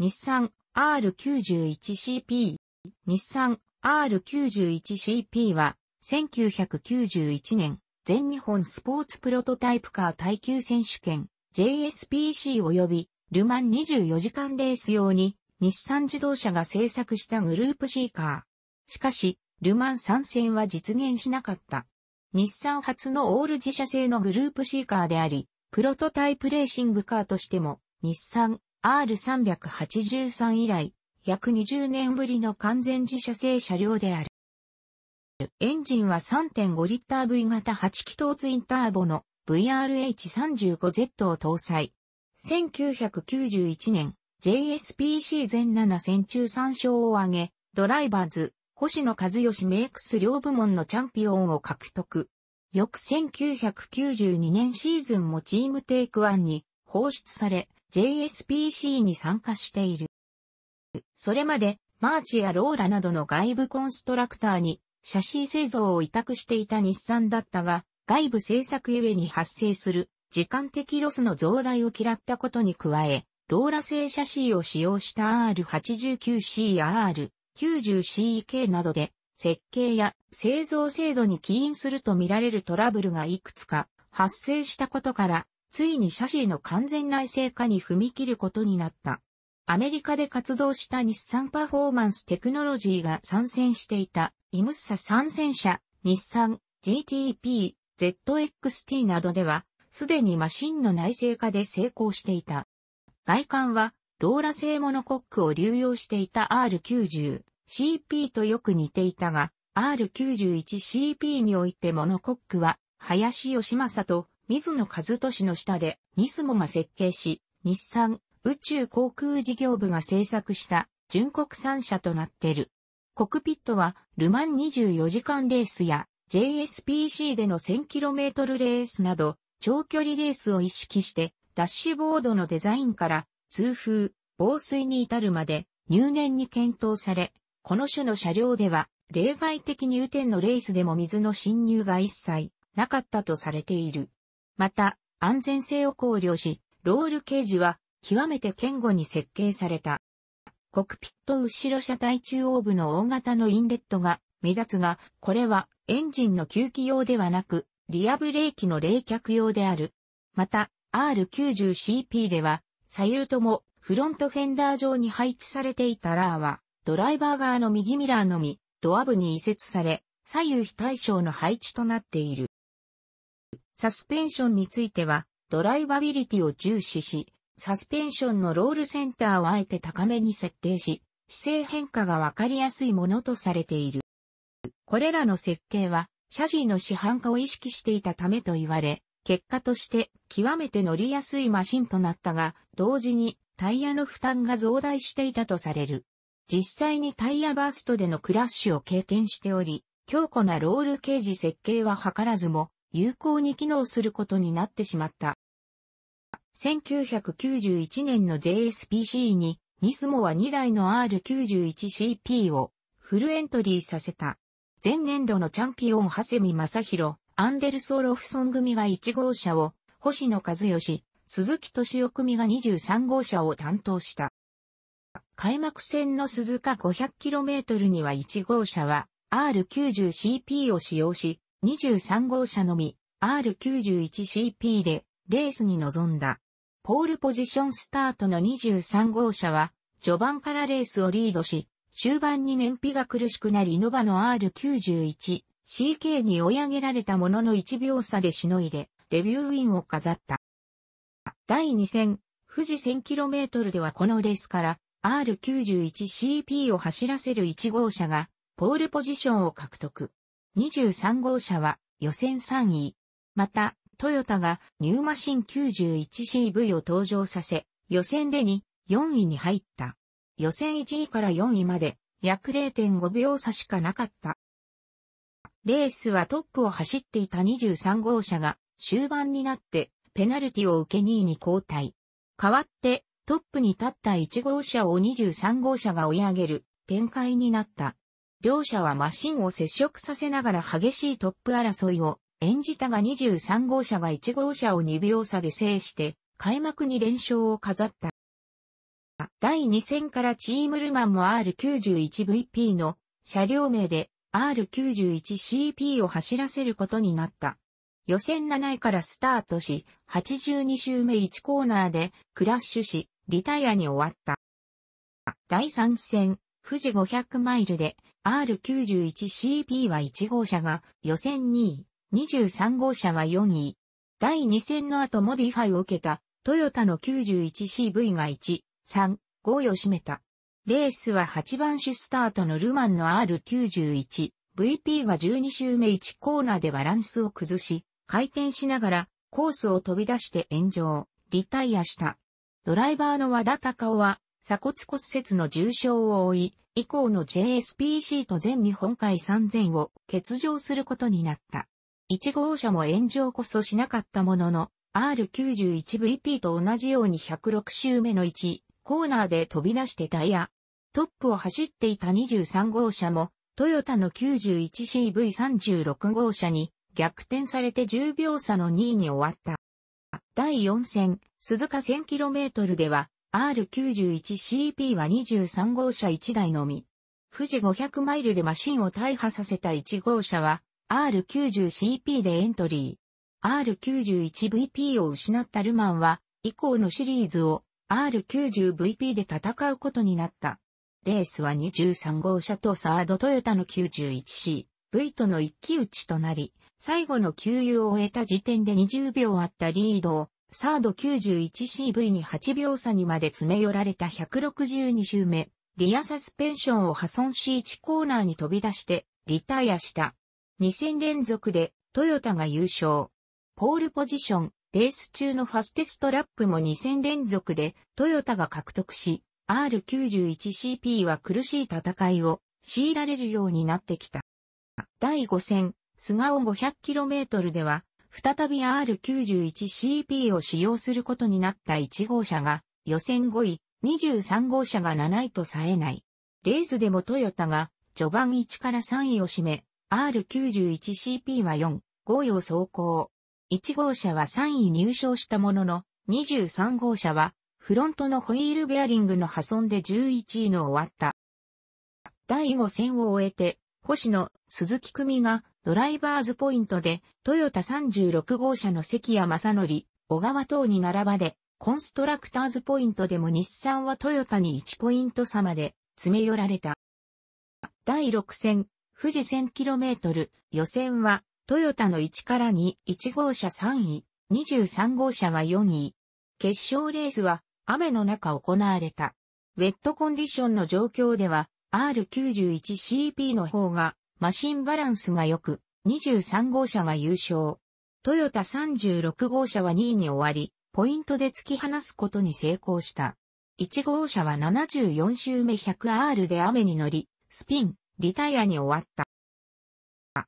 日産 R91CP。日産 R91CP は、1991年、全日本スポーツプロトタイプカー耐久選手権 JSPC 及びルマン24時間レース用に日産自動車が製作したグループ C カー。しかし、ルマン参戦は実現しなかった。日産初のオール自社製のグループ C カーであり、プロトタイプレーシングカーとしても、日産 R383 以来、約20年ぶりの完全自社製車両である。エンジンは3.5リッター V 型8気筒ツインターボの VRH35Z を搭載。1991年、JSPC 全7戦中3勝を挙げ、ドライバーズ、星野和義メイクス両部門のチャンピオンを獲得。翌1992年シーズンもチームテイクワンに放出され、JSPC に参加している。それまで、マーチやローラなどの外部コンストラクターに、シャシー製造を委託していた日産だったが、外部製作ゆえに発生する時間的ロスの増大を嫌ったことに加え、ローラ製シャシーを使用した R89C や R90CK などで、設計や製造制度に起因すると見られるトラブルがいくつか発生したことから、ついにシャシーの完全内製化に踏み切ることになった。アメリカで活動した日産パフォーマンステクノロジーが参戦していた、イムッサ参戦車、日産、GTP、ZXT などでは、すでにマシンの内製化で成功していた。外観は、ローラ製モノコックを流用していた R90、CP とよく似ていたが、R91CP においてモノコックは、林義正と水野和俊の下で、ニスモが設計し、日産、宇宙航空事業部が制作した、純国産車となってる。コクピットは、ルマン24時間レースや、JSPC での 1000km レースなど、長距離レースを意識して、ダッシュボードのデザインから、通風、防水に至るまで、入念に検討され、この種の車両では、例外的に雨天のレースでも水の侵入が一切なかったとされている。また、安全性を考慮し、ロールケージは極めて堅固に設計された。コクピット後ろ車体中央部の大型のインレットが目立つが、これはエンジンの吸気用ではなく、リアブレーキの冷却用である。また、R90CP では、左右ともフロントフェンダー上に配置されていたラーは、ドライバー側の右ミラーのみ、ドア部に移設され、左右非対称の配置となっている。サスペンションについては、ドライバビリティを重視し、サスペンションのロールセンターをあえて高めに設定し、姿勢変化がわかりやすいものとされている。これらの設計は、シャジーの市販化を意識していたためと言われ、結果として極めて乗りやすいマシンとなったが、同時にタイヤの負担が増大していたとされる。実際にタイヤバーストでのクラッシュを経験しており、強固なロールケージ設計は図らずも有効に機能することになってしまった。1991年の JSPC にニスモは2台の R91CP をフルエントリーさせた。前年度のチャンピオン長谷見正宏、アンデルソー・ロフソン組が1号車を、星野和義、鈴木敏夫組が23号車を担当した。開幕戦の鈴鹿 500km には1号車は R90CP を使用し、23号車のみ R91CP でレースに臨んだ。ポールポジションスタートの23号車は序盤からレースをリードし、終盤に燃費が苦しくなりノバの R91、CK に追い上げられたものの1秒差でしのいで、デビューウィンを飾った。第2戦、富士 1000km ではこのレースから R91CP を走らせる1号車がポールポジションを獲得。23号車は予選3位。また、トヨタがニューマシン 91CV を登場させ、予選でに4位に入った。予選1位から4位まで約0.5秒差しかなかった。レースはトップを走っていた23号車が終盤になってペナルティを受け2位に交代。代わってトップに立った1号車を23号車が追い上げる展開になった。両者はマシンを接触させながら激しいトップ争いを演じたが23号車が1号車を2秒差で制して、開幕に連勝を飾った。第2戦からチームルマンも R91VP の車両名で R91CP を走らせることになった。予選7位からスタートし、82周目1コーナーでクラッシュし、リタイアに終わった。第3戦、富士500マイルで R91CP は1号車が予選2位、23号車は4位。第2戦の後モディファイを受けたトヨタの 91CV が1、3、5位を占めた。レースは8番手スタートのルマンの R91、VP が12周目1コーナーでバランスを崩し、回転しながらコースを飛び出して炎上、リタイアした。ドライバーの和田隆夫は鎖骨骨折の重傷を負い、以降の JSPC と全日本海3000を欠場することになった。1号車も炎上こそしなかったものの、R91VP と同じように106周目の1コーナーで飛び出してタイヤ。トップを走っていた23号車も、トヨタの 91CV36 号車に逆転されて10秒差の2位に終わった。第4戦、鈴鹿 1000km では、R91CP は23号車1台のみ。富士500マイルでマシンを大破させた1号車は R90CP でエントリー。R91VP を失ったルマンは以降のシリーズを R90VP で戦うことになった。レースは23号車とサードトヨタの 91C、V との一騎打ちとなり、最後の給油を終えた時点で20秒あったリードをサード 91CV に8秒差にまで詰め寄られた162周目、リアサスペンションを破損し1コーナーに飛び出して、リタイアした。2戦連続で、トヨタが優勝。ポールポジション、レース中のファステストラップも2戦連続で、トヨタが獲得し、R91CP は苦しい戦いを強いられるようになってきた。第5戦、菅尾 500km では、再び R91CP を使用することになった1号車が予選5位、23号車が7位と冴えない。レースでもトヨタが序盤1から3位を占め、R91CP は4、5位を走行。1号車は3位入賞したものの、23号車はフロントのホイールベアリングの破損で11位の終わった。第5戦を終えて、星野、鈴木組がドライバーズポイントで、トヨタ36号車の関谷正則、小川等に並ばれ、コンストラクターズポイントでも日産はトヨタに1ポイント差まで詰め寄られた。第6戦、富士 1000km 予選は、トヨタの1から2、1号車3位、23号車は4位。決勝レースは、雨の中行われた。ウェットコンディションの状況では、R91CP の方がマシンバランスが良く、23号車が優勝。トヨタ36号車は2位に終わり、ポイントで突き放すことに成功した。1号車は74周目 100R で雨に乗り、スピン、リタイアに終わった。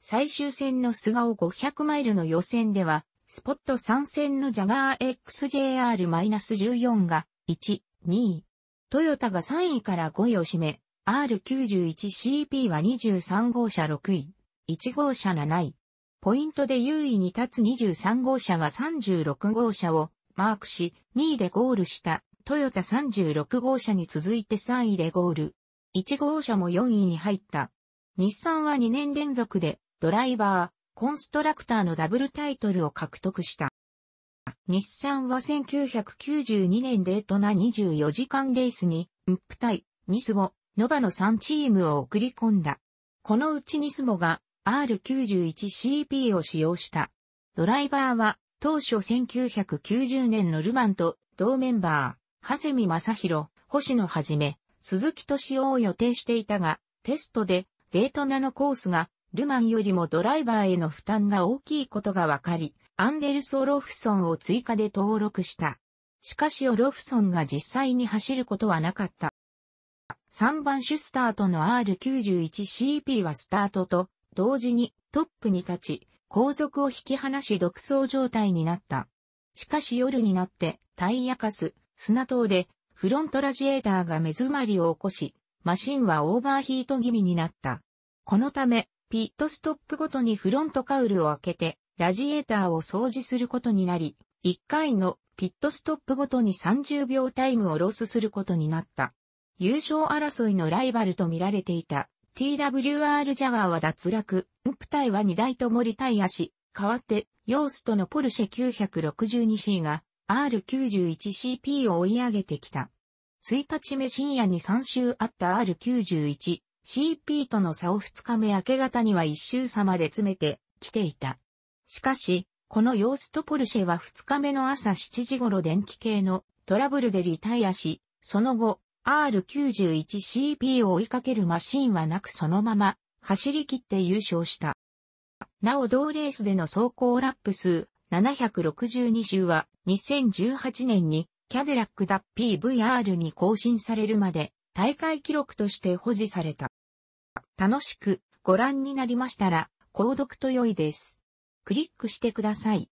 最終戦の菅尾500マイルの予選では、スポット3戦のジャガー XJR-14 が1、2位。トヨタが3位から5位を占め、R91CP は23号車6位、1号車7位。ポイントで優位に立つ23号車は36号車をマークし、2位でゴールしたトヨタ36号車に続いて3位でゴール。1号車も4位に入った。日産は2年連続でドライバー、コンストラクターのダブルタイトルを獲得した。日産は1992年デートな24時間レースに、ムップ対ニスボ、ノバの3チームを送り込んだ。このうちニスモが R91CP を使用した。ドライバーは当初1990年のルマンと同メンバー、長谷見正宏、星野はじめ、鈴木敏夫を予定していたが、テストでデートナのコースがルマンよりもドライバーへの負担が大きいことが分かり、アンデルス・オロフソンを追加で登録した。しかしオロフソンが実際に走ることはなかった。3番手スタートの R91CP はスタートと同時にトップに立ち、後続を引き離し独走状態になった。しかし夜になってタイヤカス、砂糖でフロントラジエーターが目詰まりを起こし、マシンはオーバーヒート気味になった。このため、ピットストップごとにフロントカウルを開けて、ラジエーターを掃除することになり、1回のピットストップごとに30秒タイムをロスすることになった。優勝争いのライバルと見られていた TWR ジャガーは脱落、ンプタイは2台ともリタイアし、代わってヨーストのポルシェ 962C が R91CP を追い上げてきた。1日目深夜に3周あった R91、CP との差を2日目明け方には1周差まで詰めてきていた。しかし、このヨーストポルシェは2日目の朝7時頃電気系のトラブルでリタイアし、その後、R91CP を追いかけるマシンはなくそのまま走り切って優勝した。なお同レースでの走行ラップ数762周は2018年にキャデラックだ PVR に更新されるまで大会記録として保持された。楽しくご覧になりましたら購読と良いです。クリックしてください。